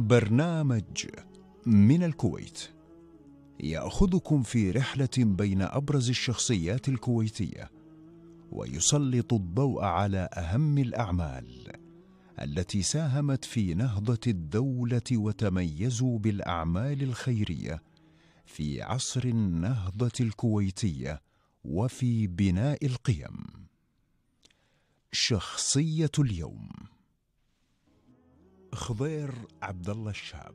برنامج من الكويت ياخذكم في رحله بين ابرز الشخصيات الكويتيه ويسلط الضوء على اهم الاعمال التي ساهمت في نهضه الدوله وتميزوا بالاعمال الخيريه في عصر النهضه الكويتيه وفي بناء القيم شخصيه اليوم خضير عبد الله الشاب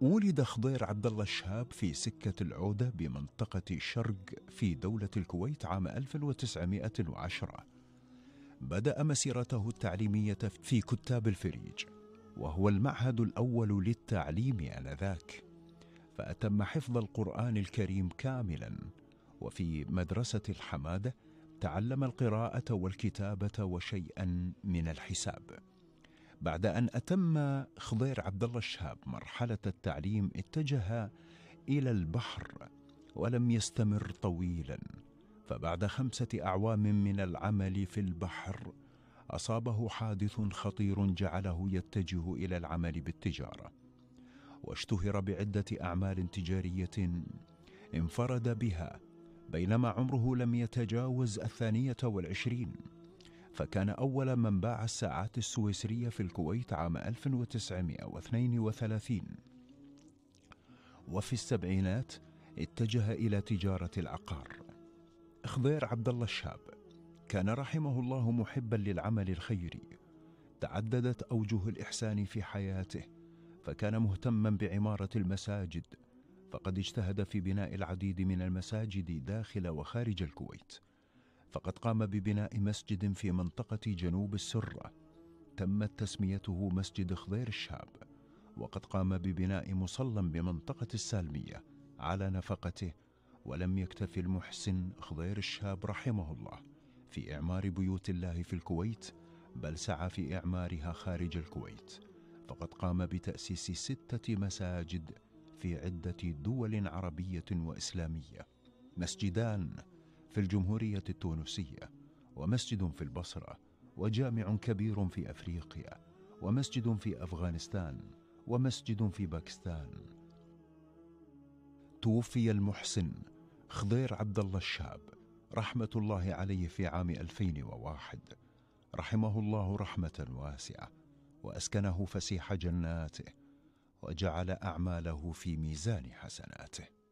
ولد خضير عبد الله الشاب في سكة العودة بمنطقة شرق في دولة الكويت عام 1910 بدأ مسيرته التعليمية في كتاب الفريج وهو المعهد الأول للتعليم آنذاك فأتم حفظ القرآن الكريم كاملا وفي مدرسة الحمادة تعلم القراءه والكتابه وشيئا من الحساب بعد ان اتم خضير عبد الله الشهاب مرحله التعليم اتجه الى البحر ولم يستمر طويلا فبعد خمسه اعوام من العمل في البحر اصابه حادث خطير جعله يتجه الى العمل بالتجاره واشتهر بعده اعمال تجاريه انفرد بها بينما عمره لم يتجاوز الثانية والعشرين فكان أول من باع الساعات السويسرية في الكويت عام 1932 وفي السبعينات اتجه إلى تجارة العقار خضير عبد الله الشاب كان رحمه الله محبا للعمل الخيري تعددت أوجه الإحسان في حياته فكان مهتما بعمارة المساجد فقد اجتهد في بناء العديد من المساجد داخل وخارج الكويت فقد قام ببناء مسجد في منطقة جنوب السرة تمت تسميته مسجد خضير الشاب وقد قام ببناء مصلى بمنطقة السالمية على نفقته ولم يكتف المحسن خضير الشاب رحمه الله في إعمار بيوت الله في الكويت بل سعى في إعمارها خارج الكويت فقد قام بتأسيس ستة مساجد في عدة دول عربية وإسلامية مسجدان في الجمهورية التونسية ومسجد في البصرة وجامع كبير في أفريقيا ومسجد في أفغانستان ومسجد في باكستان توفي المحسن خضير عبد الله الشاب رحمة الله عليه في عام 2001 رحمه الله رحمة واسعة وأسكنه فسيح جناته وجعل اعماله في ميزان حسناته